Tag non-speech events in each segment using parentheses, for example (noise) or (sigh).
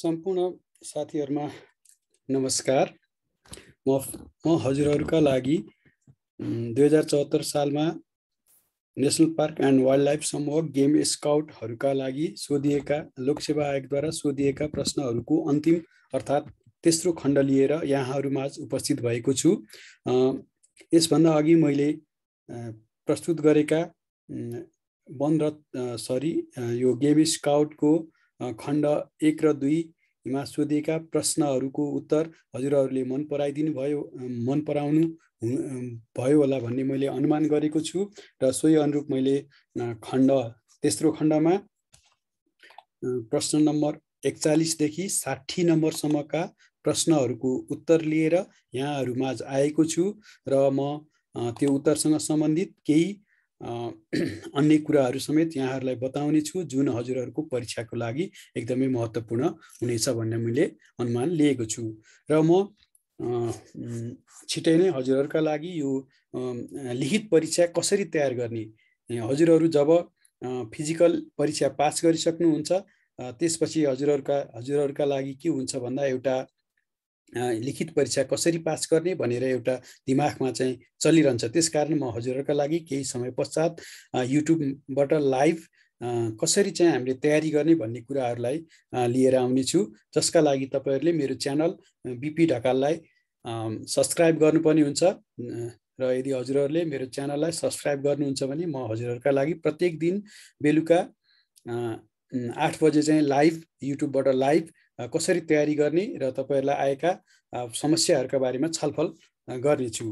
सम्पूर्ण साथीहरूमा नमस्कार म म हजुरहरूका लागि दुई हजार चौहत्तर सालमा national park and wildlife समूह गेम स्काउटहरूका लागि सोधिएका लोकसेवा आयोगद्वारा सोधिएका प्रश्नहरूको अन्तिम अर्थात् तेस्रो खण्ड लिएर यहाँहरूमाझ उपस्थित भएको छु यसभन्दा अघि मैले प्रस्तुत गरेका वन र सरी यो गेम स्काउटको खण्ड एक र दुईमा सोधेका प्रश्नहरूको उत्तर हजुरहरूले मन पराइदिनु भयो मन पराउनु भयो होला भन्ने मैले अनुमान गरेको छु र सोही अनुरूप मैले खण्ड तेस्रो खण्डमा प्रश्न नम्बर एकचालिसदेखि साठी नम्बरसम्मका प्रश्नहरूको उत्तर लिएर यहाँहरूमाझ आएको छु र म त्यो उत्तरसँग सम्बन्धित केही (clears throat) अन्य कुराहरू समेत यहाँहरूलाई बताउने छु जुन हजुरहरूको परीक्षाको लागि एकदमै महत्त्वपूर्ण हुनेछ भन्ने मैले अनुमान लिएको छु र म छिटै नै हजुरहरूका लागि यो लिखित परीक्षा कसरी तयार गर्ने हजुरहरू जब फिजिकल परीक्षा पास गरिसक्नुहुन्छ त्यसपछि हजुरहरूका हजुरहरूका लागि के हुन्छ भन्दा एउटा लिखित परीक्षा कसरी पास गर्ने भनेर एउटा दिमागमा चाहिँ चलिरहन्छ त्यस कारण म हजुरहरूका लागि केही समय पश्चात युट्युबबाट लाइभ कसरी चाहिँ हामीले तयारी गर्ने भन्ने कुराहरूलाई लिएर आउनेछु जसका लागि तपाईँहरूले मेरो च्यानल बिपी ढकाललाई सब्सक्राइब गर्नुपर्ने हुन्छ र यदि हजुरहरूले मेरो च्यानललाई सब्सक्राइब गर्नुहुन्छ भने म हजुरहरूका लागि प्रत्येक दिन बेलुका आठ बजे चाहिँ लाइभ युट्युबबाट लाइभ कसरी तयारी गर्ने र तपाईँहरूलाई आएका समस्याहरूका बारेमा छलफल गर्नेछु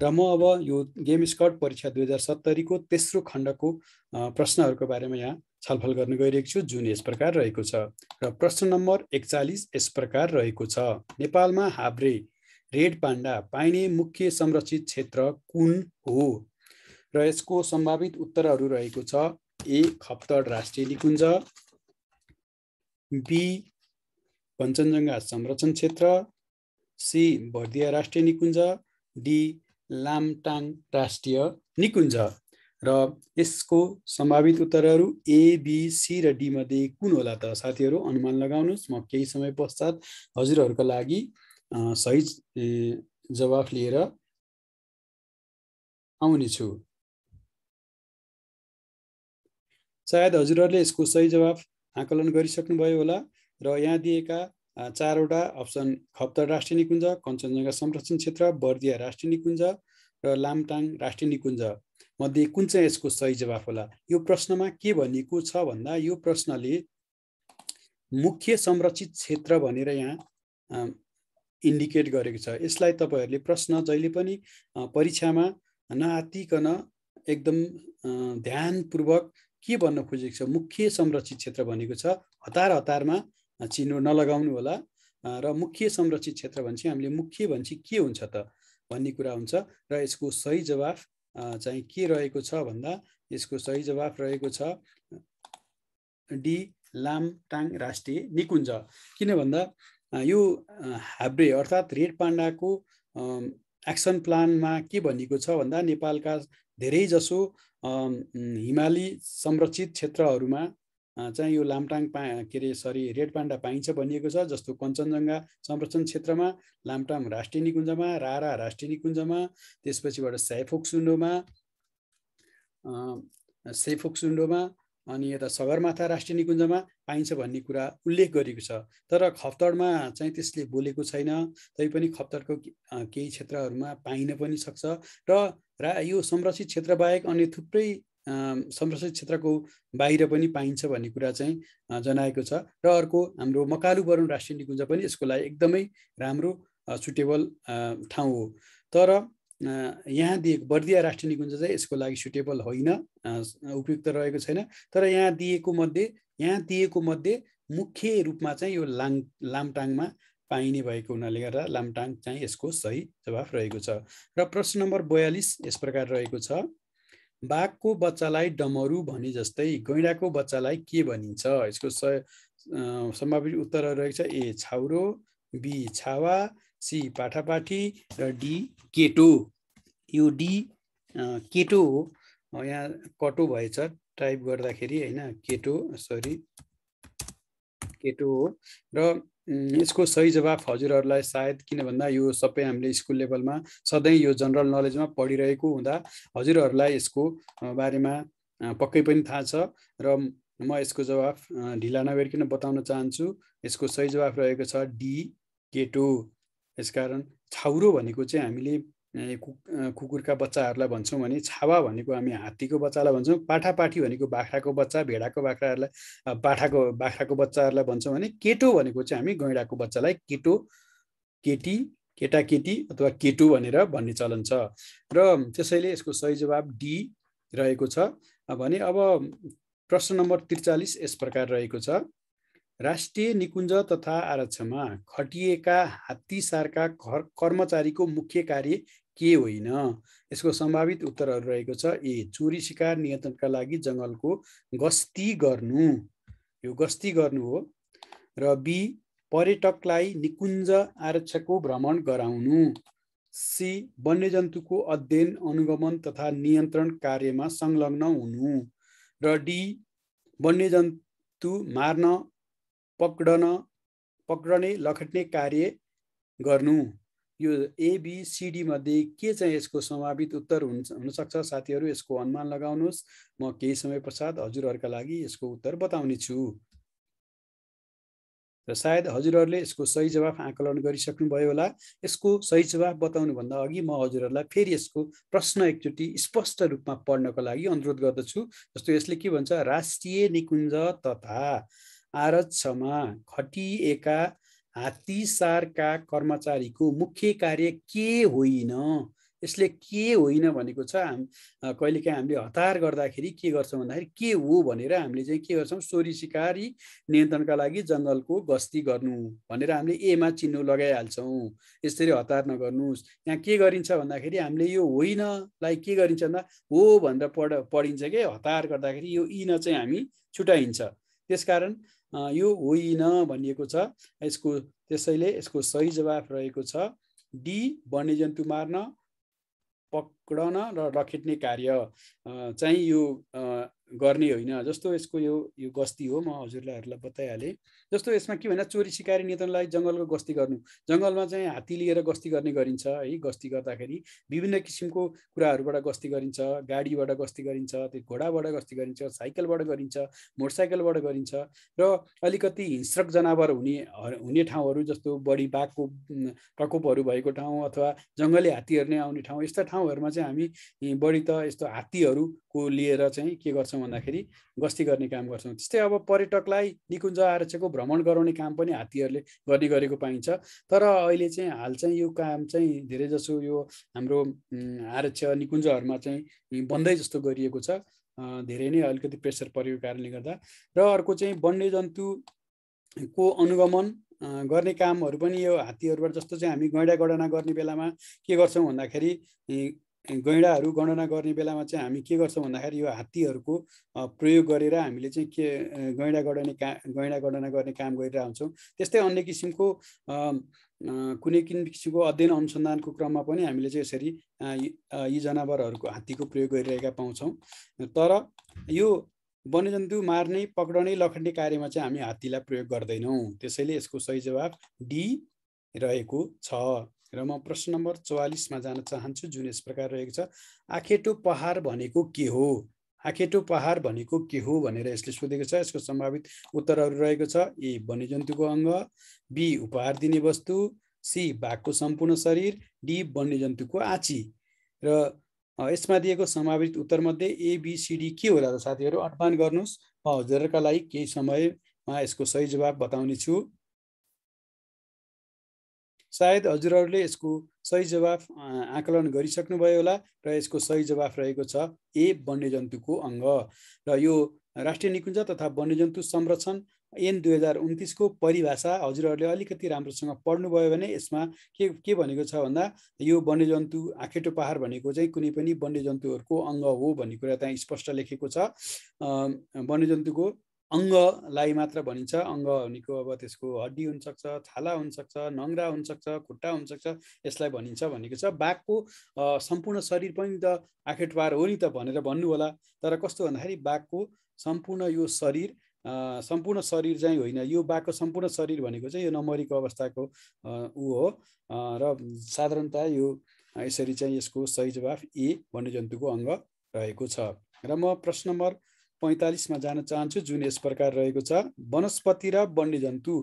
र म अब यो गेम स्कट परीक्षा दुई हजार सत्तरीको तेस्रो खण्डको प्रश्नहरूको बारेमा यहाँ छलफल गर्न गइरहेको छु जुन यस प्रकार रहेको छ र प्रश्न नम्बर एकचालिस यस प्रकार रहेको छ नेपालमा हाब्रे रेड पाण्डा पाइने मुख्य संरक्षित क्षेत्र कुन हो र यसको सम्भावित उत्तरहरू रहेको छ ए खप्तड राष्ट्रिय निकुञ्ज बी कञ्चनजङ्घा संरक्षण क्षेत्र सी बर्दिया राष्ट्रिय निकुञ्ज डी लामटाङ राष्ट्रिय निकुञ्ज र यसको सम्भावित उत्तरहरू एबिसी र डीमध्ये कुन होला त साथीहरू अनुमान लगाउनुहोस् म केही समय पश्चात हजुरहरूको लागि सही जवाफ लिएर आउनेछु सायद हजुरहरूले यसको सही जवाफ आकलन गरिसक्नुभयो होला र यहाँ दिएका चारवटा अप्सन खप्तर राष्ट्रिय निकुञ्ज कञ्चनजङ्घा संरक्षण क्षेत्र बर्दिया राष्ट्रिय निकुञ्ज र लामटाङ राष्ट्रिय निकुञ्ज मध्ये कुन चाहिँ यसको सही जवाफ होला यो प्रश्नमा के भनिएको छ भन्दा यो प्रश्नले मुख्य संरक्षित क्षेत्र भनेर यहाँ इन्डिकेट गरेको छ यसलाई तपाईँहरूले प्रश्न जहिले पनि परीक्षामा नआतिकन एकदम ध्यानपूर्वक के भन्न खोजेको छ मुख्य संरक्षित क्षेत्र भनेको छ हतार हतारमा चिनो नलगाउनु होला र मुख्य संरक्षित क्षेत्र भनेपछि हामीले मुख्य भन्छ के हुन्छ त भन्ने कुरा हुन्छ र यसको सही जवाफ चाहिँ के रहेको छ भन्दा यसको सही जवाफ रहेको छ डी लामटाङ राष्ट्रिय निकुञ्ज किन भन्दा यो हाब्रे अर्थात् रेड पाण्डाको एक्सन प्लानमा के भनिएको छ भन्दा नेपालका धेरैजसो हिमाली संरक्षित क्षेत्रहरूमा चाहिँ यो लामटाङ पा के अरे सरी रेड पाण्डा पाइन्छ भनिएको छ जस्तो कञ्चनजङ्घा संरक्षण क्षेत्रमा लामटाङ राष्ट्रिय निकुञ्जमा रारा राष्ट्रिय निकुञ्जमा त्यसपछिबाट सेफोक सुन्डोमा सेफोक सुन्डोमा अनि यता सगरमाथा राष्ट्रिय निकुञ्जमा पाइन्छ भन्ने कुरा उल्लेख गरेको छ तर खप्तडमा चाहिँ त्यसले बोलेको छैन तैपनि खप्तडको केही क्षेत्रहरूमा पाइन पनि सक्छ र रा यो संरक्षित क्षेत्रबाहेक अन्य थुप्रै संरक्षित क्षेत्रको बाहिर पनि पाइन्छ भन्ने कुरा चाहिँ जनाएको छ र अर्को हाम्रो मकालु वरुण राष्ट्रिय निकुञ्ज पनि यसको लागि एकदमै राम्रो सुटेबल ठाउँ हो तर यहाँ दिएको बर्दिया राष्ट्रिय निकुञ्ज चाहिँ यसको लागि सुटेबल होइन उपयुक्त रहेको छैन तर यहाँ दिएको मध्ये यहाँ दिएको मध्ये मुख्य रूपमा चाहिँ यो लाङ लामटाङमा पाइने भएको हुनाले गर्दा लामटाङ चाहिँ यसको सही जवाफ रहेको छ र प्रश्न नम्बर बयालिस यस प्रकार रहेको छ बाघको बच्चालाई डमरु भने जस्तै गैँडाको बच्चालाई के भनिन्छ यसको स सम्भावित उत्तरहरू रहेको छ ए छाउरो बी छावा सी पाठापाठी र डी केटो यो डी केटो हो यहाँ कटो भएछ टाइप गर्दाखेरि होइन केटो सरी केटो हो र यसको सही जवाफ हजुरहरूलाई सायद किन भन्दा यो सबै हामीले स्कुल लेभलमा सधैँ यो जनरल नलेजमा पढिरहेको हुँदा हजुरहरूलाई यसको बारेमा पक्कै पनि थाहा छ र म यसको जवाफ ढिला नभेर्किन बताउन चाहन्छु यसको सही जवाफ रहेको छ डी केटो यसकारण छाउरो भनेको चाहिँ हामीले कुकुरका बच्चाहरूलाई भन्छौँ भने छावा भनेको हामी हात्तीको बच्चालाई भन्छौँ पाठापाठी भनेको बाख्राको बच्चा भेडाको बाख्राहरूलाई पाठाको बाख्राको बच्चाहरूलाई भन्छौँ भने केटो भनेको चाहिँ हामी गैँडाको बच्चालाई केटो केटी केटाकेटी अथवा केटो भनेर भन्ने चलन छ र त्यसैले यसको सही जवाब डी रहेको छ भने अब प्रश्न नम्बर त्रिचालिस यस प्रकार रहेको छ राष्ट्रिय निकुञ्ज तथा आरक्षमा खटिएका हात्तीसारका कर्मचारीको मुख्य कार्य के होइन यसको सम्भावित उत्तरहरू रहेको छ ए चोरी शिकार नियन्त्रणका लागि जङ्गलको गस्ती गर्नु यो गस्ती गर्नु हो र बी पर्यटकलाई निकुञ्ज आरक्षको भ्रमण गराउनु सी वन्यजन्तुको अध्ययन अनुगमन तथा नियन्त्रण कार्यमा संलग्न हुनु र डी वन्यजन्तु मार्न पक्डन पक्रने लखट्ने कार्य गर्नु यो एबिसिडी मध्ये के चाहिँ यसको समावित उत्तर हुन्छ हुनसक्छ साथीहरू यसको अनुमान लगाउनुहोस् म केही समय पश्चात हजुरहरूका लागि यसको उत्तर बताउने छु र सायद हजुरहरूले यसको सही जवाफ आकलन गरिसक्नुभयो होला यसको सही जवाफ बताउनुभन्दा अघि म हजुरहरूलाई फेरि यसको प्रश्न एकचोटि स्पष्ट रूपमा पढ्नको लागि अनुरोध गर्दछु जस्तो यसले के भन्छ राष्ट्रिय निकुञ्ज तथा आरक्षमा खटिएका हात्तीसारका कर्मचारीको मुख्य कार्य के होइन यसले के होइन भनेको छ हाम कहिलेकाहीँ हामीले हतार गर्दाखेरि के गर्छौँ भन्दाखेरि के हो भनेर हामीले चाहिँ के गर्छौँ चोरी सिकारी नियन्त्रणका लागि जङ्गलको गस्ती गर्नु भनेर हामीले एमा चिन्नु लगाइहाल्छौँ यसरी हतार नगर्नुहोस् यहाँ के गरिन्छ भन्दाखेरि हामीले यो होइनलाई के गरिन्छ भन्दा हो भनेर पढ पढिन्छ कि हतार गर्दाखेरि यो इन चाहिँ हामी छुट्याइन्छ त्यसकारण यो होइन भनिएको छ यसको त्यसैले यसको सही जवाफ रहेको छ डी वन्यजन्तु मार्न पक कुडाउन र लखेट्ने कार्य चाहिँ यो गर्ने होइन जस्तो यसको यो यो गस्ती हो म हजुरलाईहरूलाई बताइहालेँ जस्तो यसमा के भन्दा चोरी सिकारी नियन्त्रणलाई जङ्गलको गस्ती गर्नु जङ्गलमा चाहिँ हात्ती लिएर गस्ती गर्ने गरिन्छ है गस्ती गर्दाखेरि विभिन्न किसिमको कुराहरूबाट गस्ती गरिन्छ गाडीबाट गस्ती गरिन्छ त्यो घोडाबाट गस्ती गरिन्छ साइकलबाट गरिन्छ मोटरसाइकलबाट गरिन्छ र अलिकति हिंस्रक जनावर हुने हुने ठाउँहरू जस्तो बढी बाघको प्रकोपहरू भएको ठाउँ अथवा जङ्गली हात्ती हेर्ने आउने ठाउँ यस्ता ठाउँहरूमा चाहिँ हामी बढी त यस्तो हात्तीहरूको लिएर चाहिँ के गर्छौँ भन्दाखेरि गस्ती गर्ने काम गर्छौँ त्यस्तै अब पर्यटकलाई निकुञ्ज आरक्षको भ्रमण गराउने काम पनि हात्तीहरूले गर्ने गरेको पाइन्छ तर अहिले चाहिँ हाल चाहिँ यो काम चाहिँ धेरैजसो यो हाम्रो आरक्ष निकुञ्जहरूमा चाहिँ बन्दै जस्तो गरिएको छ धेरै नै अलिकति प्रेसर परेको कारणले गर्दा र अर्को चाहिँ वन्यजन्तुको अनुगमन गर्ने कामहरू पनि यो हात्तीहरूबाट जस्तो चाहिँ हामी गैँडा गणना गर्ने बेलामा के गर्छौँ भन्दाखेरि गैँडाहरू गणना गर्ने बेलामा चाहिँ हामी के गर्छौँ भन्दाखेरि यो हात्तीहरूको प्रयोग गरेर हामीले चाहिँ के गैँडा गणने का गैँडा गणना गर्ने काम गरिरहेको हुन्छौँ त्यस्तै अन्य किसिमको कुनै किसिमको अध्ययन अनुसन्धानको क्रममा पनि हामीले चाहिँ यसरी यी जनावरहरूको हात्तीको प्रयोग गरिरहेका पाउँछौँ तर यो वन्यजन्तु मार्ने पक्राउने लखड्ने कार्यमा चाहिँ हामी हात्तीलाई प्रयोग गर्दैनौँ त्यसैले यसको सही जवाब डी रहेको छ र म प्रश्न नम्बर चौवालिसमा जान चाहन्छु जुन यस प्रकार रहेको छ आखेटो पहाड भनेको के हो आखेटो पहाड भनेको के हो भनेर यसले सोधेको छ यसको सम्भावित उत्तरहरू रहेको छ ए वन्यजन्तुको अङ्ग बी उपहार दिने वस्तु सी बाघको सम्पूर्ण शरीर डी वन्यजन्तुको आँची र यसमा दिएको सम्भावित उत्तरमध्ये एबिसिडी के होला त साथीहरू अनुमान गर्नुहोस् म हजुरहरूका लागि केही समयमा यसको सही जवाब बताउने छु सायद हजुरहरूले यसको सही जवाफ आकलन गरिसक्नुभयो होला र यसको सही जवाफ रहेको छ ए वन्यजन्तुको अङ्ग र यो राष्ट्रिय निकुञ्ज तथा वन्यजन्तु संरक्षण एन दुई हजार उन्तिसको परिभाषा हजुरहरूले अलिकति राम्रोसँग पढ्नुभयो भने यसमा के के भनेको छ भन्दा यो वन्यजन्तु आखेटो पहाड भनेको चाहिँ कुनै पनि वन्यजन्तुहरूको अङ्ग हो भन्ने कुरा त्यहाँ स्पष्ट लेखेको छ वन्यजन्तुको अङ्गलाई मात्र भनिन्छ अङ्ग भनेको अब त्यसको हड्डी हुनसक्छ छाला हुनसक्छ नङ्ग्रा हुनसक्छ खुट्टा हुनसक्छ यसलाई भनिन्छ भनेको छ बाघको सम्पूर्ण शरीर पनि त आखेटवार हो नि त भनेर भन्नु होला तर कस्तो भन्दाखेरि बाघको सम्पूर्ण यो शरीर सम्पूर्ण शरीर चाहिँ होइन यो बाघको सम्पूर्ण शरीर भनेको चाहिँ यो नम्बरीको अवस्थाको ऊ हो र साधारणतया यो यसरी चाहिँ यसको सही जवाफ ए वन्यजन्तुको अङ्ग रहेको छ र म प्रश्न नम्बर पैँतालिसमा जान चाहन्छु जुन यस प्रकार रहेको छ वनस्पति र वन्यजन्तु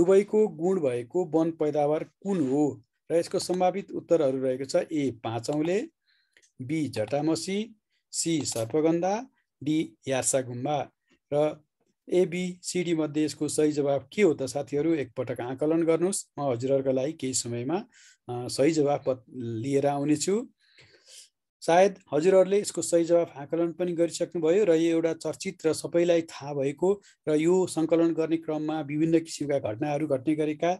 दुवैको गुण भएको वन पैदावार कुन हो र यसको सम्भावित उत्तरहरू रहेको छ ए पाँचौँले बी झटामसी सी सर्पगन्धा डी यासा गुम्बा र एबिसिडी मध्ये यसको सही जवाब के हो त साथीहरू एकपटक आकलन गर्नुहोस् म हजुरहरूका लागि केही समयमा सही जवाब लिएर आउनेछु सायद हजुरहरूले यसको सही जवाफ आकलन पनि गरिसक्नुभयो र यो एउटा चर्चित र सबैलाई थाहा भएको र यो सङ्कलन गर्ने क्रममा विभिन्न किसिमका घटनाहरू घट्ने गरेका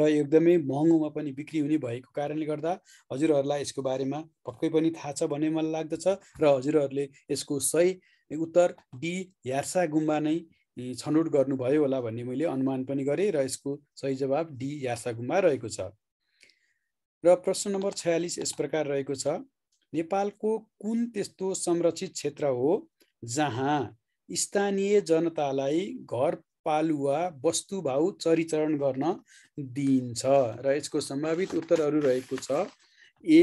र एकदमै महँगोमा पनि बिक्री हुने भएको कारणले गर्दा हजुरहरूलाई यसको बारेमा पक्कै पनि थाहा छ भन्ने मलाई लाग्दछ र हजुरहरूले यसको सही उत्तर डी यार्सा गुम्बा नै छनौट गर्नुभयो होला भन्ने मैले अनुमान पनि गरेँ र यसको सही जवाब डी यार्सा गुम्बा रहेको छ र प्रश्न नम्बर छयालिस यस प्रकार रहेको छ नेपालको कुन त्यस्तो संरक्षित क्षेत्र हो जहाँ स्थानीय जनतालाई घर पालुवा भाउ चरिचरण गर्न दिइन्छ र यसको सम्भावित उत्तरहरू रहेको छ ए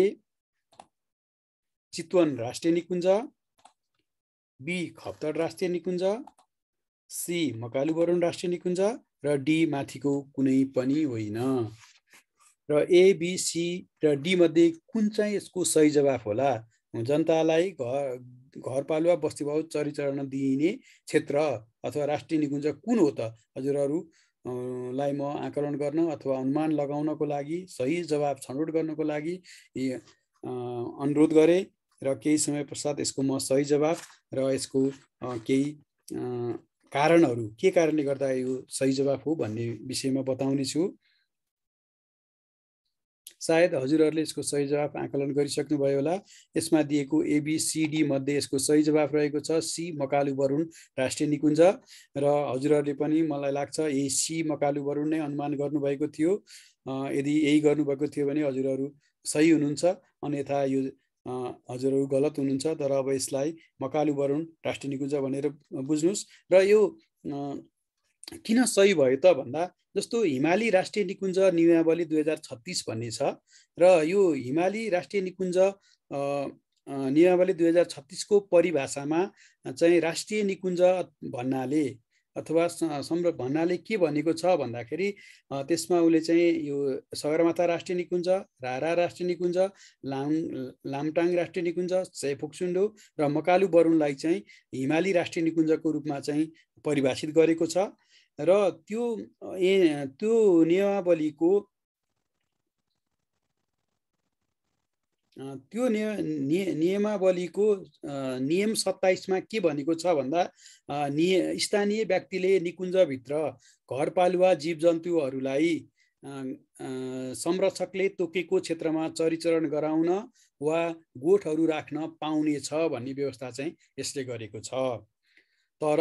चितवन राष्ट्रिय निकुञ्ज बी खप्तड राष्ट्रिय निकुञ्ज सी मकालुवरण राष्ट्रिय निकुञ्ज र डी माथिको कुनै पनि होइन र एबिसी र डीमध्ये कुन चाहिँ यसको सही जवाफ होला जनतालाई घर घरपालुवा बस्तीभाउ चरिचरण दिइने क्षेत्र अथवा राष्ट्रिय निकुञ्ज कुन हो त लाई म आकलन गर्न अथवा अनुमान लगाउनको लागि सही जवाब छनौट गर्नको लागि अनुरोध गरे र केही समय पश्चात यसको म सही जवाब र यसको केही कारणहरू के कारणले गर्दा यो सही जवाब हो भन्ने विषयमा बताउने छु सायद हजुरहरूले यसको सही जवाफ आकलन गरिसक्नुभयो होला यसमा दिएको एबिसिडी मध्ये यसको सही जवाफ रहेको छ सी मकालु वरुण राष्ट्रिय निकुञ्ज र हजुरहरूले पनि मलाई लाग्छ यही सी मकालु वरुण नै अनुमान गर्नुभएको थियो यदि यही गर्नुभएको थियो भने हजुरहरू सही हुनुहुन्छ अन्यथा यो हजुरहरू गलत हुनुहुन्छ तर अब यसलाई मकालु वरुण राष्ट्रिय निकुञ्ज भनेर बुझ्नुहोस् र यो किन सही भयो त भन्दा जस्तो हिमाली राष्ट्रिय निकुञ्ज नियमावली दुई हजार छत्तिस भन्ने छ र यो हिमाली राष्ट्रिय निकुञ्ज नियमावली दुई हजार छत्तिसको परिभाषामा चाहिँ राष्ट्रिय निकुञ्ज भन्नाले अथवा संरक्षण भन्नाले के भनेको छ भन्दाखेरि त्यसमा उसले चाहिँ यो सगरमाथा राष्ट्रिय निकुञ्ज रारा राष्ट्रिय निकुञ्ज लाङ लामटाङ राष्ट्रिय निकुञ्ज सेफोक्सुन्डो र मकालु बरुणलाई चाहिँ हिमाली राष्ट्रिय निकुञ्जको रूपमा चाहिँ परिभाषित गरेको छ र त्यो त्यो नियमावलीको त्यो नियमावलीको नियम सत्ताइसमा के भनेको छ भन्दा नि स्थानीय व्यक्तिले निकुञ्जभित्र घरपालुवा जीवजन्तुहरूलाई संरक्षकले तोकेको क्षेत्रमा चरिचरण गराउन वा गोठहरू राख्न पाउनेछ भन्ने व्यवस्था चाहिँ यसले गरेको छ तर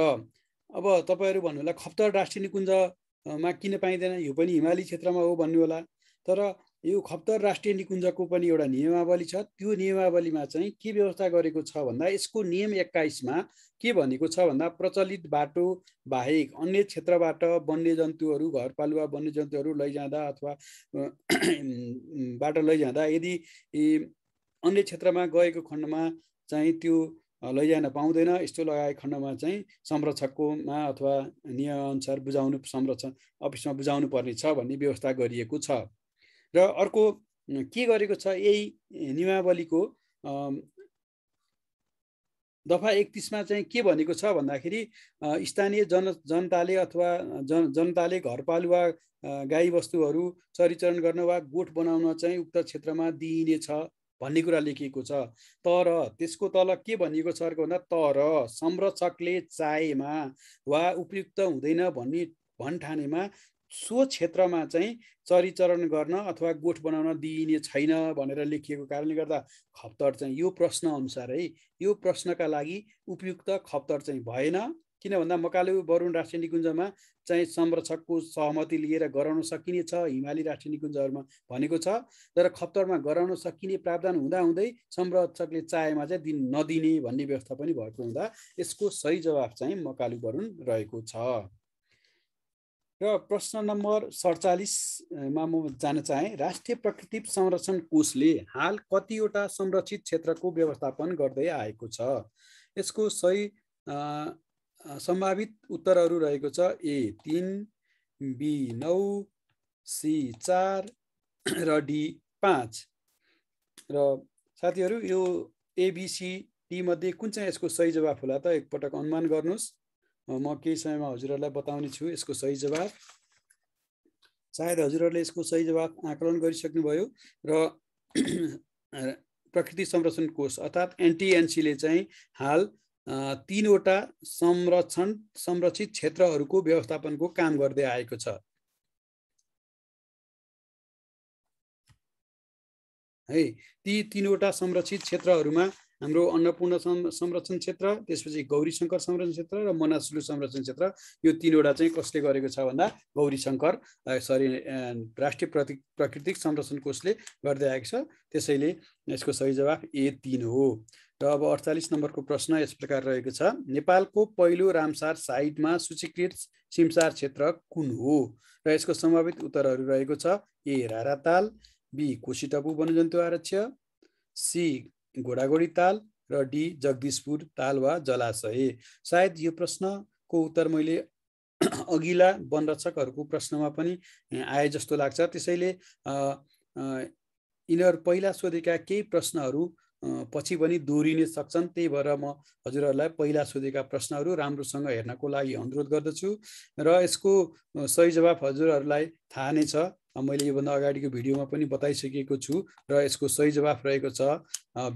अब तपाईँहरू होला खप्तर राष्ट्रिय निकुञ्जमा किन पाइँदैन यो पनि हिमाली क्षेत्रमा हो भन्नु होला तर यो खप्तर राष्ट्रिय निकुञ्जको पनि एउटा नियमावली छ त्यो नियमावलीमा चाहिँ के व्यवस्था गरेको छ भन्दा यसको नियम एक्काइसमा के भनेको छ भन्दा प्रचलित बाटो बाहेक अन्य क्षेत्रबाट वन्यजन्तुहरू घरपालुवा वन्यजन्तुहरू लैजाँदा अथवा (clears throat) बाटो लैजाँदा यदि अन्य क्षेत्रमा गएको खण्डमा चाहिँ त्यो लैजान पाउँदैन यस्तो लगाए खण्डमा चाहिँ संरक्षककोमा अथवा नियमअनुसार बुझाउनु संरक्षण अफिसमा बुझाउनु पर्ने छ भन्ने व्यवस्था गरिएको छ र अर्को के गरेको छ यही नियमावलीको दफा एकतिसमा चाहिँ के भनेको छ भन्दाखेरि स्थानीय जन जनताले अथवा जन जनताले घरपालुवा गाई वस्तुहरू चरिचरण गर्न वा गोठ बनाउन चाहिँ उक्त क्षेत्रमा दिइनेछ भन्ने कुरा लेखिएको छ तर त्यसको तल के भनिएको छ अर्को भन्दा तर संरक्षकले चाहेमा वा उपयुक्त हुँदैन भन्ने भन्ठानेमा सो क्षेत्रमा चाहिँ चरिचरण गर्न अथवा गोठ बनाउन दिइने छैन भनेर लेखिएको कारणले गर्दा खप्तर चाहिँ यो प्रश्न अनुसार है यो प्रश्नका लागि उपयुक्त खप्तर चाहिँ भएन किन भन्दा मकालु वरुण राष्ट्रिय निकुञ्जमा चाहिँ संरक्षकको सहमति लिएर गराउन सकिने छ हिमाली राष्ट्रिय निकुञ्जहरूमा भनेको छ तर खप्तरमा गराउन सकिने प्रावधान हुँदाहुँदै संरक्षकले चाहेमा चाहिँ दिन नदिने भन्ने व्यवस्था पनि भएको हुँदा यसको सही जवाब चाहिँ मकालु वरुण रहेको छ र प्रश्न नम्बर सडचालिसमा म जान चाहेँ राष्ट्रिय प्रकृति संरक्षण कोषले हाल कतिवटा संरक्षित क्षेत्रको व्यवस्थापन गर्दै आएको छ यसको सही सम्भावित उत्तरहरू रहेको छ ए तिन बी नौ सी चार (clears throat) र डी पाँच र साथीहरू यो एबिसी मध्ये कुन चाहिँ यसको सही जवाफ होला त एकपटक अनुमान गर्नुहोस् म केही समयमा हजुरहरूलाई बताउने छु यसको सही जवाफ सायद हजुरहरूले यसको सही जवाफ आकलन गरिसक्नुभयो र (clears throat) प्रकृति संरक्षण कोष अर्थात् एनटिएनसीले चाहिँ हाल तिनवटा संरक्षण संरक्षित क्षेत्रहरूको व्यवस्थापनको काम गर्दै आएको छ है ती तिनवटा संरक्षित क्षेत्रहरूमा हाम्रो अन्नपूर्ण संरक्षण क्षेत्र त्यसपछि गौरी शङ्कर संरक्षण क्षेत्र र मनासुलु संरक्षण क्षेत्र यो तिनवटा चाहिँ कसले गरेको छ भन्दा गौरी शङ्कर सरी राष्ट्रिय प्रति प्राकृतिक संरक्षण कोषले गर्दै आएको छ त्यसैले यसको सही जवाफ ए तिन हो र अब अडचालिस नम्बरको प्रश्न यस प्रकार रहेको छ नेपालको पहिलो रामसार साइडमा सूचीकृत सिमसार क्षेत्र कुन हो र यसको सम्भावित उत्तरहरू रहेको छ ए राराताल बी कोशी वनजन्तु आरक्ष सी घोडाघोडी ताल र डी जगदीशपुर ताल वा जलाशय सायद यो प्रश्नको उत्तर मैले (clears throat) अघिल्ला वनरक्षकहरूको प्रश्नमा पनि आए जस्तो लाग्छ त्यसैले यिनीहरू पहिला सोधेका केही प्रश्नहरू पछि पनि दोहोरिने सक्छन् त्यही भएर म हजुरहरूलाई पहिला सोधेका प्रश्नहरू राम्रोसँग हेर्नको लागि अनुरोध गर्दछु र यसको सही जवाब हजुरहरूलाई थाहा नै छ मैले योभन्दा अगाडिको भिडियोमा पनि बताइसकेको छु र यसको सही जवाफ रहेको छ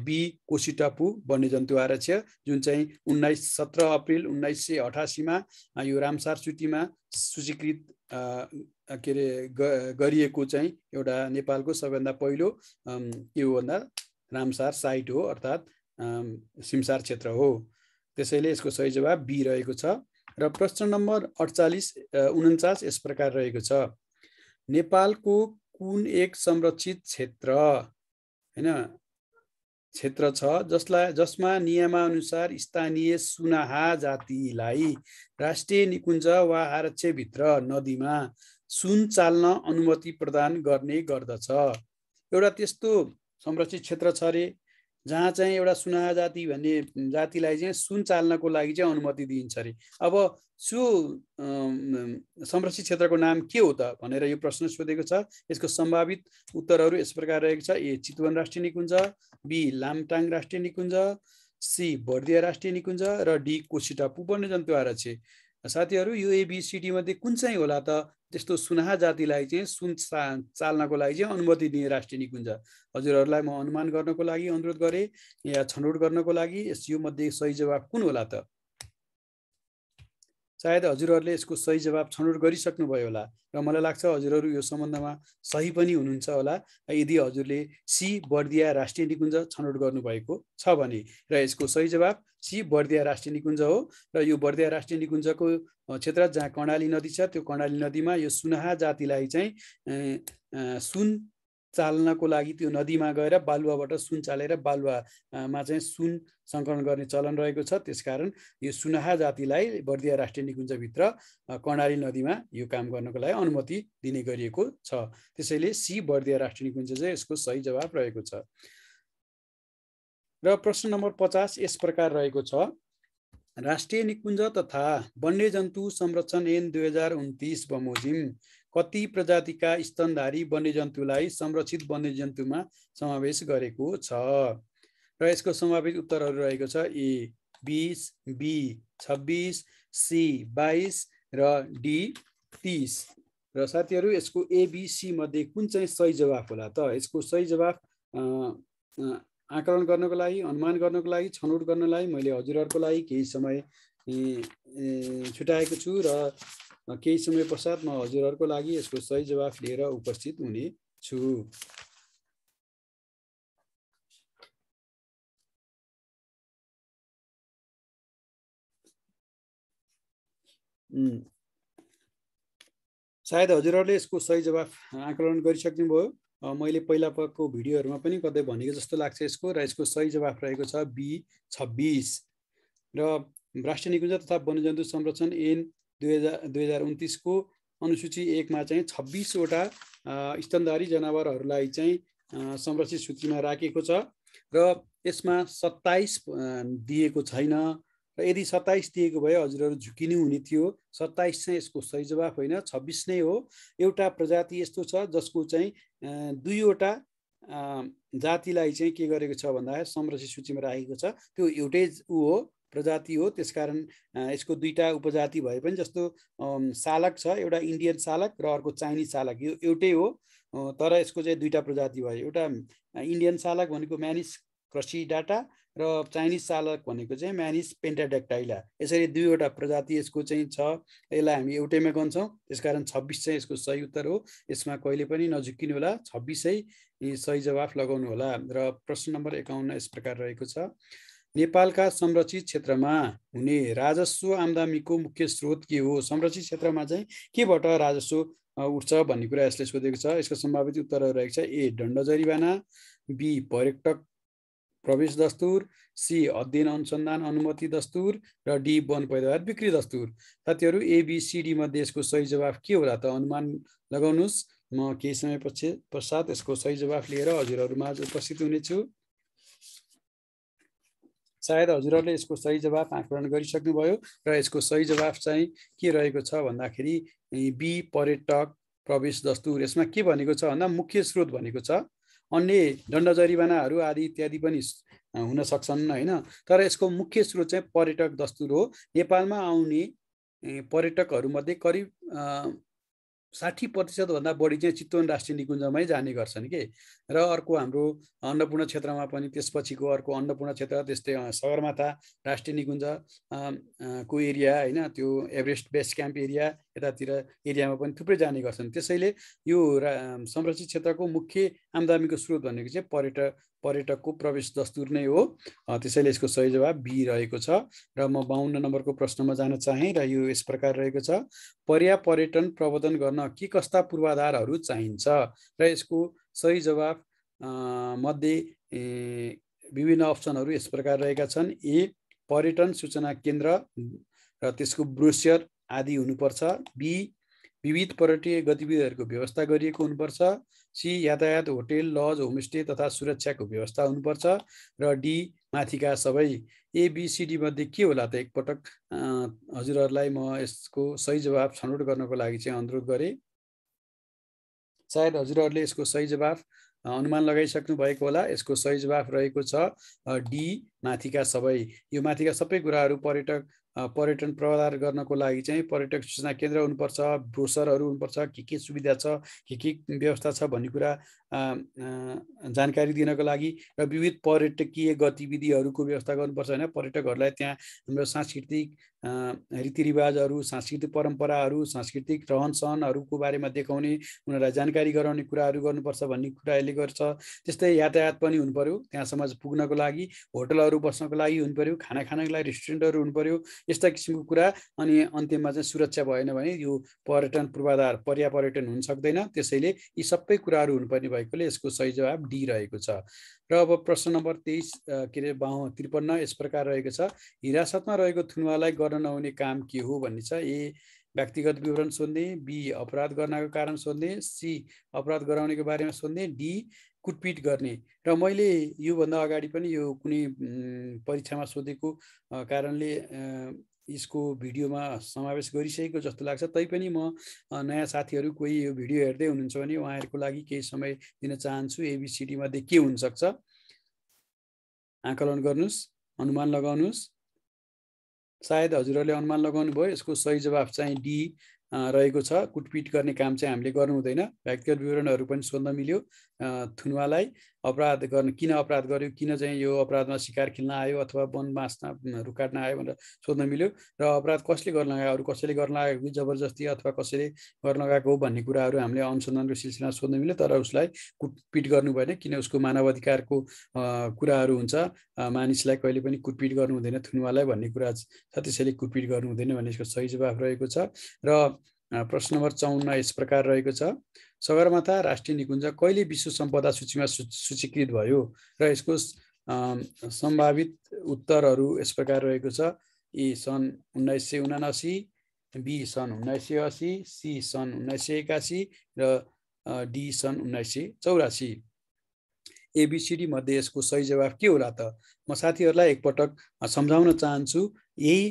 बी कोसिटापु वन्यजन्तु आरक्ष जुन चाहिँ उन्नाइस सत्र अप्रिल उन्नाइस सय अठासीमा यो रामसार सूचीमा सूचीकृत के अरे गरिएको चाहिँ एउटा नेपालको सबैभन्दा पहिलो भन्दा रामसार साइट हो अर्थात् सिमसार क्षेत्र हो त्यसैले यसको सही जवाब बी रहेको छ र प्रश्न नम्बर अडचालिस उन्चास यस प्रकार रहेको छ नेपालको कुन एक संरक्षित क्षेत्र होइन क्षेत्र छ जसलाई जसमा नियमानुसार स्थानीय सुनाहा जातिलाई राष्ट्रिय निकुञ्ज वा आरक्षभित्र नदीमा सुन चाल्न अनुमति प्रदान गर्ने गर्दछ एउटा त्यस्तो संरक्षित क्षेत्र छ अरे जहाँ चाहिँ एउटा सुनाहा जाति भन्ने जातिलाई चाहिँ सुन चाल्नको लागि चाहिँ अनुमति दिइन्छ अरे अब सो संरक्षित क्षेत्रको नाम के हो त भनेर यो प्रश्न सोधेको छ यसको सम्भावित उत्तरहरू यस प्रकार रहेको छ ए चितवन राष्ट्रिय निकुञ्ज बी लामटाङ राष्ट्रिय निकुञ्ज सी बर्दिया राष्ट्रिय निकुञ्ज र डी कोसिटा पुपर्ण जन्तु आरक्ष साथीहरू यो एबिसिडीमध्ये कुन चाहिँ होला त त्यस्तो सुनाहा जातिलाई चाहिँ सुन चाल्नको लागि चाहिँ अनुमति दिने राष्ट्रिय निकुञ्ज हजुरहरूलाई म अनुमान गर्नको लागि अनुरोध गरेँ या छनौट गर्नको लागि यस यो मध्ये सही जवाब कुन होला त सायद हजुरहरूले यसको सही जवाब छनौट गरिसक्नुभयो होला र मलाई लाग्छ हजुरहरू यो सम्बन्धमा सही पनि हुनुहुन्छ होला यदि हजुरले सी बर्दिया राष्ट्रिय निकुञ्ज छनौट गर्नुभएको छ भने र यसको सही जवाब सी बर्दिया राष्ट्रिय निकुञ्ज हो र यो बर्दिया राष्ट्रिय निकुञ्जको क्षेत्र जहाँ कर्णाली नदी छ त्यो कर्णाली नदीमा यो सुनहा जातिलाई चाहिँ सुन चाल्नको लागि त्यो नदीमा गएर बालुवाबाट सुन चालेर बालुवामा चाहिँ सुन सङ्कलन गर्ने चलन रहेको छ त्यसकारण यो सुनाहा जातिलाई बर्दिया राष्ट्रिय निकुञ्जभित्र कर्णाली नदीमा यो काम गर्नको लागि अनुमति दिने गरिएको छ त्यसैले सी बर्दिया राष्ट्रिय निकुञ्ज चाहिँ यसको सही जवाब रहेको छ र प्रश्न नम्बर पचास यस प्रकार रहेको छ राष्ट्रिय निकुञ्ज तथा वन्यजन्तु संरक्षण ऐन दुई हजार उन्तिस बमोजिम कति प्रजातिका स्तनधारी वन्यजन्तुलाई संरक्षित वन्यजन्तुमा समावेश गरेको छ र यसको सम्भावित उत्तरहरू रहेको छ ए बिस बी छब्बिस सी बाइस र डी तिस र साथीहरू यसको एबिसी मध्ये कुन चाहिँ सही जवाफ होला त यसको सही जवाफ आकलन गर्नको लागि अनुमान गर्नको लागि छनौट गर्नलाई मैले हजुरहरूको लागि केही समय छुट्याएको छु र केही समय पश्चात म हजुरहरूको लागि यसको सही जवाफ लिएर उपस्थित हुने छु सायद हजुरहरूले यसको सही जवाफ आकलन गरिसक्नुभयो मैले पहिला पकको भिडियोहरूमा पनि कतै भनेको जस्तो लाग्छ यसको र यसको सही जवाफ रहेको छ बी छब्बिस र राष्ट्रिय निकुञ्ज तथा वन्यजन्तु संरक्षण एन दुई हजार दुई हजार उन्तिसको अनुसूची एकमा चाहिँ छब्बिसवटा स्तनधारी जनावरहरूलाई चाहिँ संरक्षित सूचीमा राखेको छ र यसमा सत्ताइस दिएको छैन र यदि सत्ताइस दिएको भए हजुरहरू झुकिनु हुने थियो सत्ताइस चाहिँ यसको सही जवाफ होइन छब्बिस नै हो एउटा प्रजाति यस्तो छ जसको चाहिँ दुईवटा जातिलाई चाहिँ के गरेको छ भन्दाखेरि संरक्षित सूचीमा राखेको छ त्यो एउटै ऊ हो प्रजाति हो त्यसकारण यसको दुईवटा उपजाति भए पनि जस्तो सालक छ एउटा इन्डियन सालक र अर्को चाइनिज सालक यो एउटै हो तर यसको चाहिँ दुईवटा प्रजाति भयो एउटा इन्डियन सालक भनेको म्यानिस क्रसी डाटा र चाइनिज सालक भनेको चाहिँ म्यानिस पेन्टाडेक्टाइला यसरी दुईवटा प्रजाति यसको चाहिँ छ यसलाई हामी एउटैमा गन्छौँ त्यसकारण छब्बिस चाहिँ यसको सही उत्तर हो यसमा कहिले पनि नझुक्किनु होला छब्बिसै सही जवाफ लगाउनु होला र प्रश्न नम्बर एकाउन्न यस प्रकार रहेको छ नेपालका संरक्षित क्षेत्रमा हुने राजस्व आमदामीको मुख्य स्रोत के हो संरक्षित क्षेत्रमा चाहिँ केबाट राजस्व उठ्छ भन्ने कुरा यसले सोधेको छ यसको सम्भावित उत्तरहरू रहेको छ ए दण्ड जरिवाना बी पर्यटक प्रवेश दस्तुर सी अध्ययन अनुसन्धान अनुमति दस्तुर र डी वन पैदावार बिक्री दस्तुर साथीहरू एबिसिडी मध्ये यसको सही जवाफ के होला त अनुमान लगाउनुहोस् म केही समय पछि पश्चात यसको सही जवाफ लिएर हजुरहरूमा उपस्थित हुनेछु सायद हजुरहरूले यसको सही जवाफ आकलन गरिसक्नुभयो र यसको सही जवाफ चाहिँ के रहेको छ भन्दाखेरि बी पर्यटक प्रवेश दस्तुर यसमा के भनेको छ भन्दा मुख्य स्रोत भनेको छ अन्य दण्ड जरिवानाहरू आदि इत्यादि पनि हुन सक्छन् होइन तर यसको मुख्य स्रोत चाहिँ पर्यटक दस्तुर हो नेपालमा आउने पर्यटकहरूमध्ये करिब साठी प्रतिशतभन्दा बढी चाहिँ चितवन राष्ट्रिय निकुञ्जमै जाने गर्छन् कि र अर्को हाम्रो अन्नपूर्ण क्षेत्रमा पनि त्यसपछिको अर्को अन्नपूर्ण क्षेत्र त्यस्तै सगरमाथा राष्ट्रिय निकुञ्ज को एरिया होइन त्यो एभरेस्ट बेस क्याम्प एरिया यतातिर एरियामा पनि थुप्रै जाने गर्छन् त्यसैले यो संरक्षित क्षेत्रको मुख्य आमदामीको स्रोत भनेको चाहिँ पर्यटक पर्यटकको प्रवेश दस्तुर नै हो त्यसैले यसको सही जवाब बी रहेको छ र म बाहन्न नम्बरको प्रश्नमा जान चाहेँ र यो यस प्रकार रहेको छ पर्या पर्यटन प्रबन्धन गर्न के कस्ता पूर्वाधारहरू चाहिन्छ र यसको सही जवाब मध्ये विभिन्न अप्सनहरू यस प्रकार रहेका छन् ए पर्यटन सूचना केन्द्र र त्यसको ब्रोसियर आदि हुनुपर्छ बी विविध पर्यटकीय गतिविधिहरूको व्यवस्था गरिएको हुनुपर्छ सी यातायात होटेल लज होमस्टे तथा सुरक्षाको व्यवस्था हुनुपर्छ र डी माथिका सबै एबिसिडीमध्ये के होला त एकपटक हजुरहरूलाई म यसको सही जवाब छनौट गर्नको लागि चाहिँ अनुरोध गरेँ सायद हजुरहरूले यसको सही जवाफ अनुमान लगाइसक्नु भएको होला यसको सही जवाफ रहेको छ डी माथिका सबै यो माथिका सबै कुराहरू पर्यटक पर्यटन प्रदान गर्नको लागि चाहिँ पर्यटक सूचना केन्द्र हुनुपर्छ ब्रोसरहरू हुनुपर्छ के के सुविधा छ के के व्यवस्था छ भन्ने कुरा जानकारी दिनको लागि र विविध पर्यटकीय गतिविधिहरूको व्यवस्था गर्नुपर्छ होइन पर्यटकहरूलाई त्यहाँ हाम्रो सांस्कृतिक रीतिरिवाजहरू सांस्कृतिक परम्पराहरू सांस्कृतिक रहन सहनहरूको बारेमा देखाउने उनीहरूलाई जानकारी गराउने कुराहरू गर्नुपर्छ भन्ने कुरा यसले गर्छ त्यस्तै यातायात पनि हुनु हुनुपऱ्यो त्यहाँसम्म पुग्नको लागि होटलहरू बस्नको लागि हुनु हुनुपऱ्यो खाना खानको लागि रेस्टुरेन्टहरू हुनुपऱ्यो यस्ता किसिमको कुरा अनि अन्त्यमा चाहिँ सुरक्षा भएन भने यो पर्यटन पूर्वाधार पर्या पर्यटन हुन सक्दैन त्यसैले यी सबै कुराहरू हुनुपर्ने भएकोले यसको सही जवाब डी रहेको छ र अब प्रश्न नम्बर तेइस के अरे बाहु त्रिपन्न यस प्रकार रहेको छ हिरासतमा रहेको थुनवालाई गर्न नहुने काम के हो भन्ने छ ए व्यक्तिगत विवरण सोध्ने बी अपराध गर्नको कारण सोध्ने सी अपराध गराउनेको बारेमा सोध्ने डी कुटपिट गर्ने र मैले योभन्दा अगाडि पनि यो कुनै परीक्षामा सोधेको कारणले यसको भिडियोमा समावेश गरिसकेको जस्तो लाग्छ तैपनि म नयाँ साथीहरू कोही यो भिडियो हेर्दै हुनुहुन्छ भने उहाँहरूको लागि केही समय दिन चाहन्छु एबिसिडीमध्ये के हुनसक्छ आकलन गर्नुहोस् अनुमान लगाउनुहोस् सायद हजुरहरूले अनुमान लगाउनु भयो यसको सही जवाफ चाहिँ डी रहेको छ कुटपिट गर्ने काम चाहिँ हामीले गर्नु हुँदैन व्यक्तिगत विवरणहरू पनि सोध्न मिल्यो थुनवालाई अपराध गर्ने किन अपराध गर्यो किन चाहिँ यो अपराधमा सिकार खेल्न आयो अथवा वन बाँच्न काट्न आयो भनेर सोध्न मिल्यो र अपराध कसले गर्न लगायो अरू कसैले गर्न लगाएको जबरजस्ती अथवा कसैले गर्न लगाएको हो भन्ने कुराहरू हामीले अनुसन्धानको सिलसिलामा सोध्न मिल्यो तर उसलाई कुटपिट गर्नु भएन किन उसको मानव अधिकारको कुराहरू हुन्छ मानिसलाई कहिले पनि कुटपिट गर्नु हुँदैन थुनवालाई भन्ने कुरा छ त्यसैले कुटपिट गर्नु हुँदैन भन्ने यसको सही जवाफ रहेको छ र प्रश्न नम्बर चौन्न यस प्रकार रहेको छ सगरमाथा राष्ट्रिय निकुञ्ज कहिले विश्व सम्पदा सूचीमा सूचीकृत भयो र यसको सम्भावित उत्तरहरू यस प्रकार रहेको छ ए सन् उन्नाइस सय उनासी बी सन् उन्नाइस सय असी सी सन् उन्नाइस सय एकासी र डी सन् उन्नाइस सय चौरासी एबिसिडी मध्ये यसको सही जवाब के होला त म साथीहरूलाई एकपटक सम्झाउन चाहन्छु यही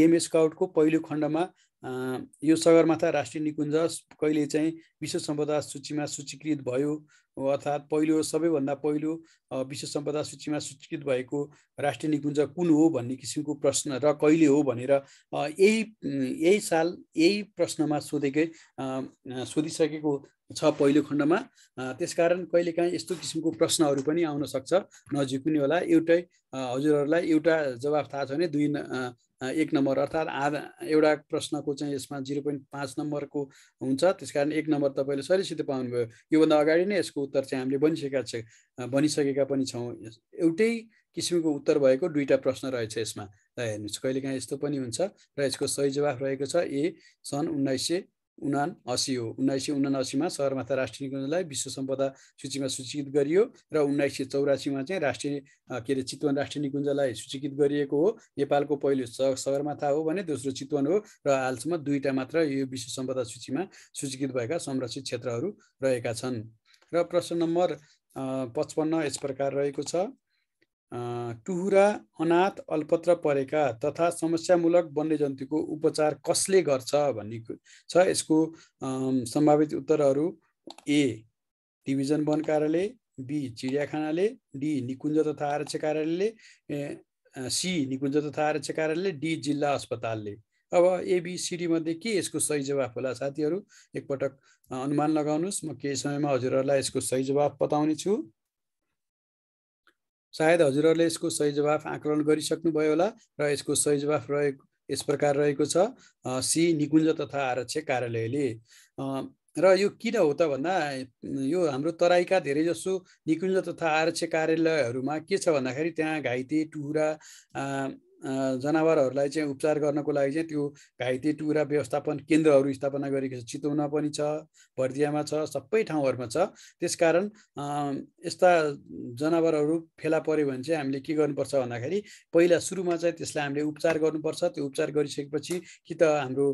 गेम स्काउटको पहिलो खण्डमा यो सगरमाथा राष्ट्रिय निकुञ्ज कहिले चाहिँ विश्व सम्पदा सूचीमा सूचीकृत भयो अर्थात् पहिलो सबैभन्दा पहिलो विश्व सम्पदा सूचीमा सूचीकृत भएको राष्ट्रिय निकुञ्ज कुन हो भन्ने किसिमको प्रश्न र कहिले हो भनेर यही यही साल यही प्रश्नमा सोधेकै सोधिसकेको छ पहिलो खण्डमा त्यसकारण कहिलेकाहीँ यस्तो किसिमको प्रश्नहरू पनि आउन सक्छ नजिक पनि होला एउटै हजुरहरूलाई एउटा जवाफ थाहा छ भने दुई एक नम्बर अर्थात् आधा एउटा प्रश्नको चाहिँ यसमा जिरो पोइन्ट पाँच नम्बरको हुन्छ त्यस कारण एक नम्बर तपाईँले सरीसित पाउनुभयो योभन्दा अगाडि नै यसको उत्तर चाहिँ हामीले बनिसकेका छ बनिसकेका पनि छौँ एउटै किसिमको उत्तर भएको दुईवटा प्रश्न रहेछ यसमा र हेर्नुहोस् कहिलेकाहीँ यस्तो पनि हुन्छ र यसको सही जवाफ रहेको छ ए सन् उन्नाइस सय उना असी हो उन्नाइस सय उनासीमा सगरमाथा राष्ट्रिय निकुञ्जलाई विश्व सम्पदा सूचीमा सूचीकृत गरियो र उन्नाइस सय चौरासीमा चाहिँ राष्ट्रिय के अरे चितवन राष्ट्रिय निकुञ्जलाई सूचीकृत गरिएको हो नेपालको पहिलो सगरमाथा हो भने दोस्रो चितवन हो र हालसम्म दुईवटा मात्र यो विश्व सम्पदा सूचीमा सूचीकृत भएका संरक्षित क्षेत्रहरू रहेका छन् र प्रश्न नम्बर पचपन्न यस प्रकार रहेको छ टुहुरा अनाथ अल्पत्र परेका तथा समस्यामूलक वन्यजन्तुको उपचार कसले गर्छ भन्ने छ यसको सम्भावित उत्तरहरू ए डिभिजन वन कार्यालय बी चिडियाखानाले डी निकुञ्ज तथा आरक्ष कार्यालयले सी निकुञ्ज तथा आरक्ष कार्यालयले डी जिल्ला अस्पतालले अब एबिसिडीमध्ये के यसको सही जवाफ होला साथीहरू एकपटक अनुमान लगाउनुहोस् म केही समयमा हजुरहरूलाई यसको सही जवाफ बताउने छु सायद हजुरहरूले यसको सही जवाफ आकलन गरिसक्नुभयो होला र यसको सही जवाफ रहेको यस प्रकार रहेको छ सी निकुञ्ज तथा आरक्ष कार्यालयले र यो किन हो त भन्दा यो हाम्रो तराईका धेरैजसो निकुञ्ज तथा आरक्ष कार्यालयहरूमा के छ भन्दाखेरि त्यहाँ घाइते टुरा जनावरहरूलाई चाहिँ उपचार गर्नको लागि चाहिँ त्यो घाइते टुरा व्यवस्थापन केन्द्रहरू स्थापना गरेको छ चितौना पनि छ भर्दियामा छ सबै ठाउँहरूमा छ त्यसकारण यस्ता जनावरहरू फेला पऱ्यो भने चाहिँ हामीले के गर्नुपर्छ भन्दाखेरि पहिला सुरुमा चाहिँ त्यसलाई हामीले उपचार गर्नुपर्छ त्यो उपचार गरिसकेपछि कि त हाम्रो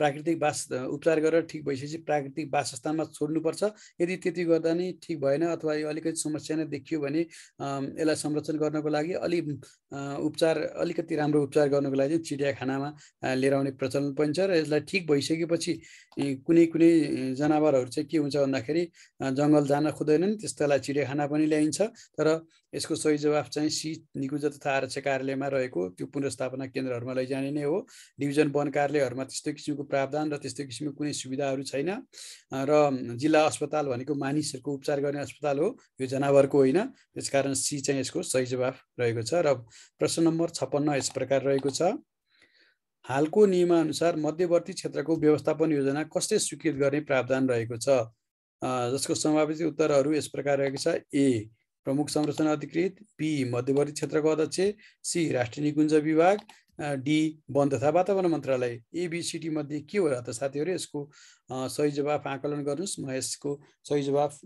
प्राकृतिक बास उपचार गरेर ठिक भइसकेपछि प्राकृतिक वासस्थानमा छोड्नुपर्छ यदि त्यति गर्दा नै ठिक भएन अथवा यो अलिकति समस्या नै देखियो भने यसलाई संरक्षण गर्नको लागि अलि उपचार अलिकति अलिकति राम्रो उपचार गर्नुको लागि चाहिँ चिडियाखानामा लिएर आउने प्रचलन पनि छ र यसलाई ठिक भइसकेपछि कुनै कुनै जनावरहरू चाहिँ के हुन्छ भन्दाखेरि जङ्गल जान खोज्दैनन् त्यस्तालाई चिडियाखाना पनि ल्याइन्छ तर यसको सही जवाफ चाहिँ सी निकुञ्ज तथा आरक्ष कार्यालयमा रहेको त्यो पुनर्स्थापना केन्द्रहरूमा लैजाने नै हो डिभिजन वन कार्यालयहरूमा त्यस्तो किसिमको प्रावधान र त्यस्तो किसिमको कुनै सुविधाहरू छैन र जिल्ला अस्पताल भनेको मानिसहरूको उपचार गर्ने अस्पताल हो यो जनावरको होइन त्यसकारण सी चाहिँ यसको सही जवाफ रहेको छ र प्रश्न नम्बर छप्पन्न यस प्रकार रहेको छ हालको नियमानुसार मध्यवर्ती क्षेत्रको व्यवस्थापन योजना कसले स्वीकृत गर्ने प्रावधान रहेको छ जसको सम्भावित उत्तरहरू यस प्रकार रहेको छ ए प्रमुख संरचना अधिकृत पी मध्यवर्ती क्षेत्रको अध्यक्ष सी राष्ट्रिय निकुञ्ज विभाग डी वन तथा वातावरण मन्त्रालय एबिसिटी मध्ये के होला त साथीहरू यसको सही जवाफ आकलन गर्नुहोस् म यसको सही जवाफ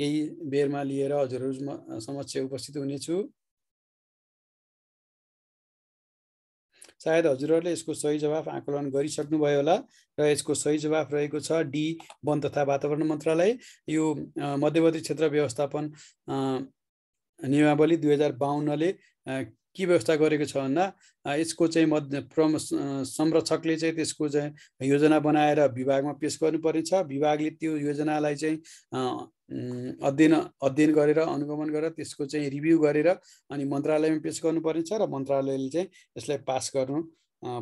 केही बेरमा लिएर हजुरहरू समक्ष उपस्थित हुनेछु सायद हजुरहरूले यसको सही जवाफ आकलन गरिसक्नुभयो होला र यसको सही जवाफ रहेको छ डी वन तथा वातावरण मन्त्रालय यो मध्यवर्ती क्षेत्र व्यवस्थापन नियमावली दुई हजार बाहन्नले के व्यवस्था गरेको छ भन्दा यसको चाहिँ मध्य प्रम संरक्षकले चाहिँ त्यसको चाहिँ योजना बनाएर विभागमा पेस गर्नुपर्नेछ विभागले त्यो योजनालाई चाहिँ अध्ययन अध्ययन गरेर अनुगमन गरेर त्यसको चाहिँ रिभ्यू गरेर अनि मन्त्रालयमा पेस गर्नुपर्नेछ र मन्त्रालयले चाहिँ यसलाई पास गर्नु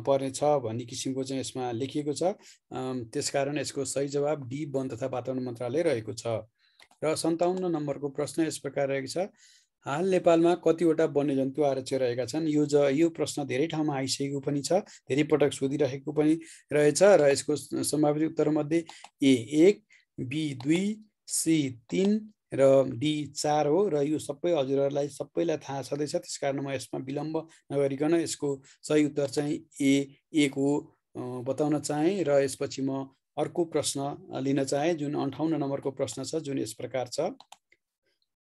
पर्नेछ भन्ने किसिमको चाहिँ यसमा लेखिएको छ त्यसकारण यसको सही जवाब डी वन तथा वातावरण मन्त्रालय रहेको छ र सन्ताउन्न नम्बरको प्रश्न यस प्रकार रहेको छ हाल नेपालमा कतिवटा वन्यजन्तु आरक्ष रहेका छन् यो ज यो प्रश्न धेरै ठाउँमा आइसकेको पनि छ धेरै पटक सोधिराखेको पनि रहेछ र यसको सम्भावित उत्तरमध्ये ए एक बी दुई सी तिन र डी चार हो र यो सबै हजुरहरूलाई सबैलाई थाहा छँदैछ त्यस कारण म यसमा विलम्ब नगरिकन यसको सही उत्तर चाहिँ ए एक हो बताउन चाहेँ र यसपछि म अर्को प्रश्न लिन चाहेँ जुन अन्ठाउन्न नम्बरको प्रश्न छ जुन यस प्रकार छ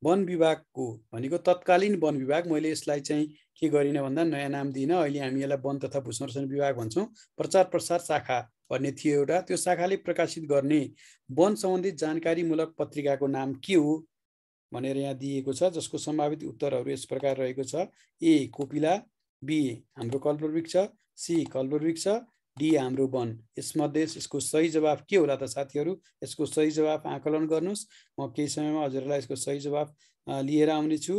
वन विभागको भनेको तत्कालीन वन विभाग मैले यसलाई चाहिँ के गरिनँ भन्दा नयाँ नाम दिइनँ अहिले हामी यसलाई वन तथा भूसंरक्षण विभाग भन्छौँ प्रचार प्रसार शाखा भन्ने थियो एउटा त्यो शाखाले प्रकाशित गर्ने वन सम्बन्धित जानकारीमूलक पत्रिकाको नाम के हो भनेर यहाँ दिएको छ जसको सम्भावित उत्तरहरू यस प्रकार रहेको छ ए कोपिला बी हाम्रो कल्पवृक्ष सी कल्पवृक्ष डी हाम्रो वन यसमध्ये यसको सही जवाब के होला त साथीहरू यसको सही जवाब आकलन गर्नुहोस् म केही समयमा हजुरलाई यसको सही जवाब लिएर आउनेछु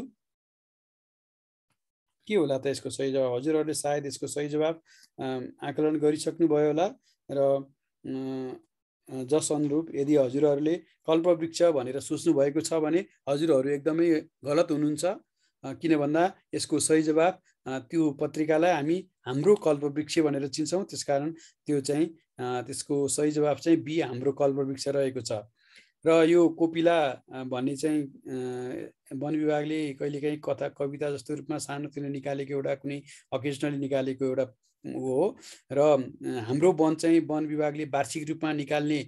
के होला त यसको सही जवाब हजुरहरूले सायद यसको सही जवाब आकलन गरिसक्नुभयो होला र जस अनुरूप यदि हजुरहरूले कल्पवृक्ष भनेर सोच्नुभएको छ भने हजुरहरू एकदमै गलत हुनुहुन्छ किन भन्दा यसको सही जवाब त्यो पत्रिकालाई हामी हाम्रो कल्पवृक्ष भनेर चिन्छौँ त्यस कारण त्यो चाहिँ त्यसको सही जवाब चाहिँ बी हाम्रो कल्पवृक्ष रहेको छ र यो कोपिला भन्ने चाहिँ वन विभागले कहिलेकाहीँ कथा कविता जस्तो रूपमा सानोतिनो निकालेको एउटा कुनै अकेजनली निकालेको एउटा हो र हाम्रो वन चाहिँ वन विभागले वार्षिक रूपमा निकाल्ने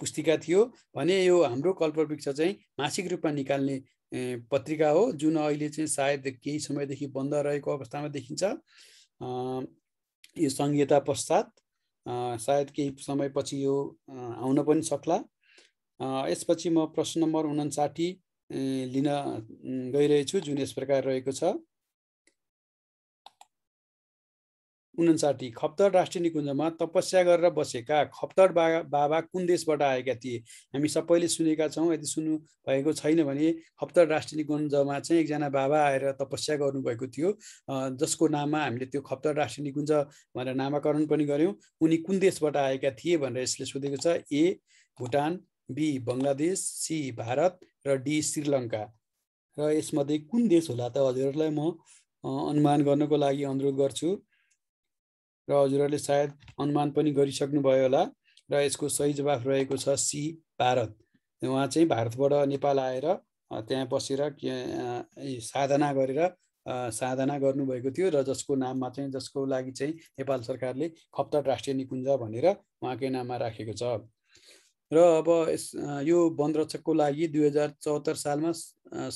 पुस्तिका थियो भने यो हाम्रो कल्पवृक्ष चाहिँ मासिक रूपमा निकाल्ने पत्रिका हो जुन अहिले चाहिँ सायद केही समयदेखि बन्द रहेको अवस्थामा देखिन्छ यो सङ्घीयता पश्चात सायद केही समयपछि यो आउन पनि सक्ला यसपछि म प्रश्न नम्बर उनासाठी लिन गइरहेछु जुन यस प्रकार रहेको छ उन्साठी खप्तर राष्ट्रिय निकुञ्जमा तपस्या गरेर बसेका खप्तर बा बाबा कुन देशबाट आएका थिए हामी सबैले सुनेका छौँ यदि सुन्नु भएको छैन भने खप्तर राष्ट्रिय निकुञ्जमा चाहिँ एकजना बाबा आएर तपस्या गर्नुभएको थियो जसको नाममा हामीले त्यो खप्तर राष्ट्रिय निकुञ्ज भनेर नामाकरण पनि गऱ्यौँ उनी कुन देशबाट आएका थिए भनेर यसले सोधेको छ A Bhutan B Bangladesh C Bharat र डी श्रीलङ्का र यसमध्ये कुन देश होला त हजुरहरूलाई म अनुमान गर्नको लागि अनुरोध गर्छु र हजुरहरूले सायद अनुमान पनि गरिसक्नुभयो होला र यसको सही जवाफ रहेको छ सी भारत उहाँ चाहिँ भारतबाट नेपाल आएर त्यहाँ बसेर साधना गरेर साधना गर्नुभएको थियो र जसको नाममा चाहिँ जसको लागि चाहिँ नेपाल सरकारले खप्तट राष्ट्रिय निकुञ्ज भनेर उहाँकै नाममा राखेको छ र अब यस यो वनरक्षकको लागि दुई हजार चौहत्तर सालमा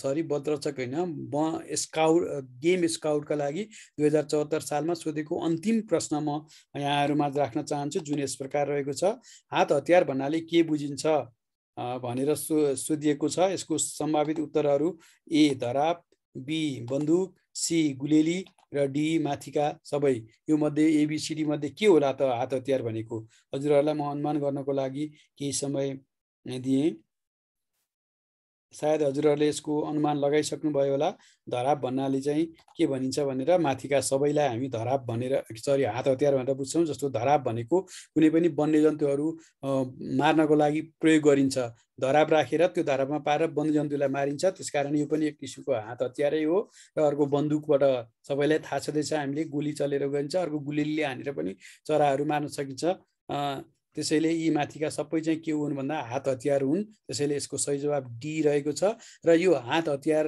सरी वनरक्षक होइन ब स्काउट गेम स्काउटका लागि दुई हजार चौहत्तर सालमा सोधेको अन्तिम प्रश्न म यहाँहरूमा राख्न चाहन्छु जुन यस प्रकार रहेको छ हात हतियार भन्नाले के बुझिन्छ भनेर सो सोधिएको छ यसको सम्भावित उत्तरहरू ए धराप बी बन्दुक सी गुलेली र डी माथिका सबै यो मध्ये एबिसिडी मध्ये के होला त हात हतियार भनेको हजुरहरूलाई म अनुमान गर्नको लागि केही समय दिएँ सायद हजुरहरूले यसको अनुमान लगाइसक्नुभयो होला धराप भन्नाले चाहिँ के भनिन्छ भनेर माथिका सबैलाई हामी धराप भनेर सरी हात हतियार भनेर बुझ्छौँ जस्तो धराप भनेको कुनै पनि वन्यजन्तुहरू मार्नको लागि प्रयोग गरिन्छ धराप राखेर त्यो धरापमा पारेर वन्यजन्तुलाई मारिन्छ त्यस कारण यो पनि एक किसिमको हात हतियारै हो र अर्को बन्दुकबाट सबैलाई थाहा छँदैछ हामीले गोली चलेर गइन्छ अर्को गुलीले हानेर पनि चराहरू मार्न सकिन्छ त्यसैले यी माथिका सबै चाहिँ के हुन् भन्दा हात हतियार हुन् त्यसैले यसको सही जवाब डी रहेको छ र यो हात हतियार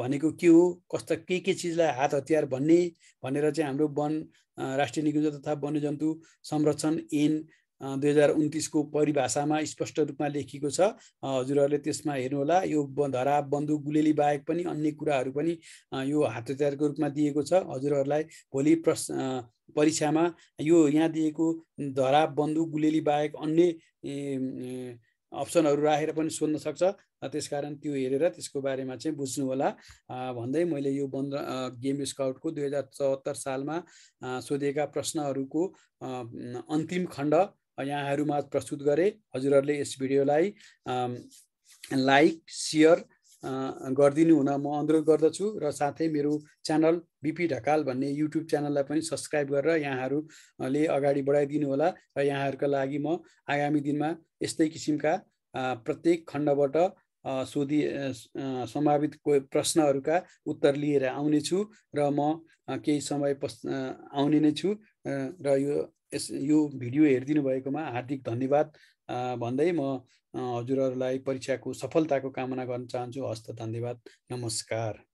भनेको के हो कस्ता के के चिजलाई हात हतियार भन्ने भनेर चाहिँ हाम्रो वन राष्ट्रिय निकुञ्ज तथा वन्यजन्तु संरक्षण ऐन दुई हजार उन्तिसको परिभाषामा स्पष्ट रूपमा लेखिएको छ हजुरहरूले त्यसमा हेर्नुहोला यो धरा बन्दुक गुलेली बाहेक पनि अन्य कुराहरू पनि यो हात हतियारको रूपमा दिएको छ हजुरहरूलाई भोलि प्रश परीक्षामा यो यहाँ दिएको धरा बन्दुक गुलेली बाहेक अन्य अप्सनहरू राखेर पनि सोध्न सक्छ त्यसकारण त्यो हेरेर त्यसको बारेमा चाहिँ बुझ्नु होला भन्दै मैले यो बन्द गेम स्काउटको दुई हजार चौहत्तर सालमा सोधेका प्रश्नहरूको अन्तिम खण्ड यहाँहरूमा प्रस्तुत गरे हजुरहरूले यस भिडियोलाई लाइक सेयर गरिदिनु हुन म अनुरोध गर्दछु र साथै मेरो च्यानल बिपी ढकाल भन्ने युट्युब च्यानललाई पनि सब्सक्राइब गरेर यहाँहरूले अगाडि बढाइदिनु होला र यहाँहरूका लागि म आगामी दिनमा यस्तै किसिमका प्रत्येक खण्डबाट सोधि सम्भावित को प्रश्नहरूका उत्तर लिएर आउनेछु र म केही समय पस् आउने नै छु र यो यस यो भिडियो हेरिदिनु भएकोमा हार्दिक धन्यवाद भन्दै म हजुरहरूलाई परीक्षाको सफलताको कामना गर्न चाहन्छु हस्त धन्यवाद नमस्कार